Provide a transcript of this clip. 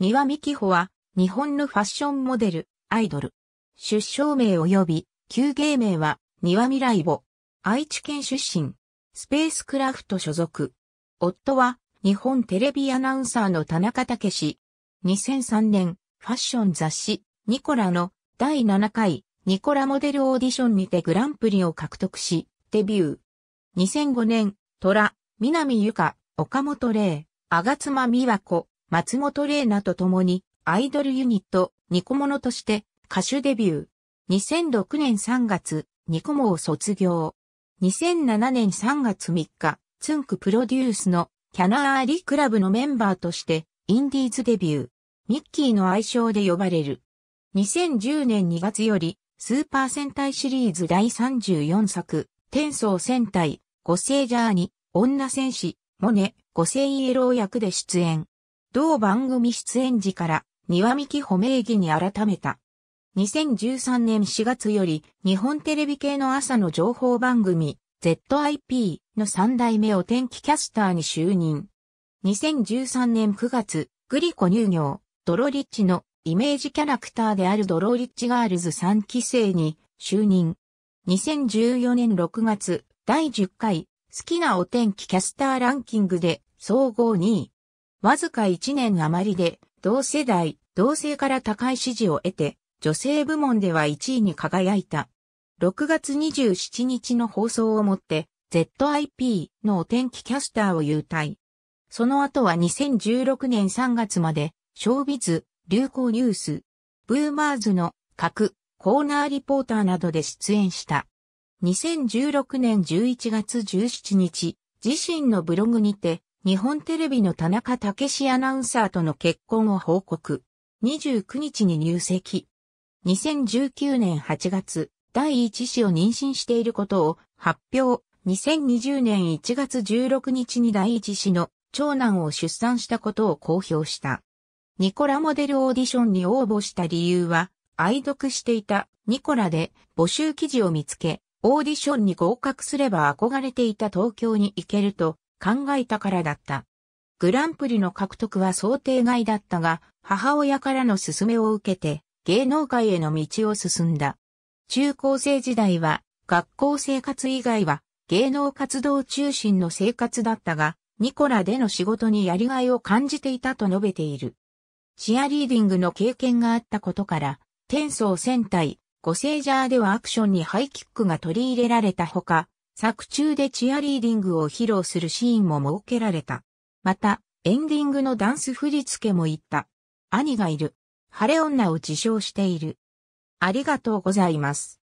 庭美希穂は、日本のファッションモデル、アイドル。出生名及び、旧芸名は、庭未来母。愛知県出身。スペースクラフト所属。夫は、日本テレビアナウンサーの田中武史。2003年、ファッション雑誌、ニコラの第7回、ニコラモデルオーディションにてグランプリを獲得し、デビュー。2005年、虎、南ゆか、岡本玲、吾妻美和子、松本玲奈と共にアイドルユニットニコモノとして歌手デビュー。2006年3月、ニコモを卒業。2007年3月3日、ツンクプロデュースのキャナーリクラブのメンバーとしてインディーズデビュー。ミッキーの愛称で呼ばれる。2010年2月よりスーパー戦隊シリーズ第34作、天宗戦隊、五星ジャーニ、女戦士、モネ、五星イエロー役で出演。同番組出演時から、庭見希褒名義に改めた。2013年4月より、日本テレビ系の朝の情報番組、ZIP の3代目お天気キャスターに就任。2013年9月、グリコ乳業、ドロリッチのイメージキャラクターであるドロリッチガールズ3期生に就任。2014年6月、第10回、好きなお天気キャスターランキングで総合2位。わずか1年余りで、同世代、同性から高い支持を得て、女性部門では1位に輝いた。6月27日の放送をもって、ZIP のお天気キャスターを優待。その後は2016年3月まで、ショービズ、流行ニュース、ブーマーズの各コーナーリポーターなどで出演した。2016年11月17日、自身のブログにて、日本テレビの田中武史アナウンサーとの結婚を報告。29日に入籍。2019年8月、第1子を妊娠していることを発表。2020年1月16日に第1子の長男を出産したことを公表した。ニコラモデルオーディションに応募した理由は、愛読していたニコラで募集記事を見つけ、オーディションに合格すれば憧れていた東京に行けると考えたからだった。グランプリの獲得は想定外だったが、母親からの勧めを受けて、芸能界への道を進んだ。中高生時代は、学校生活以外は、芸能活動中心の生活だったが、ニコラでの仕事にやりがいを感じていたと述べている。チアリーディングの経験があったことから、転送戦隊、ゴセージャーではアクションにハイキックが取り入れられたほか、作中でチアリーディングを披露するシーンも設けられた。また、エンディングのダンス振り付けも言った。兄がいる。晴れ女を自称している。ありがとうございます。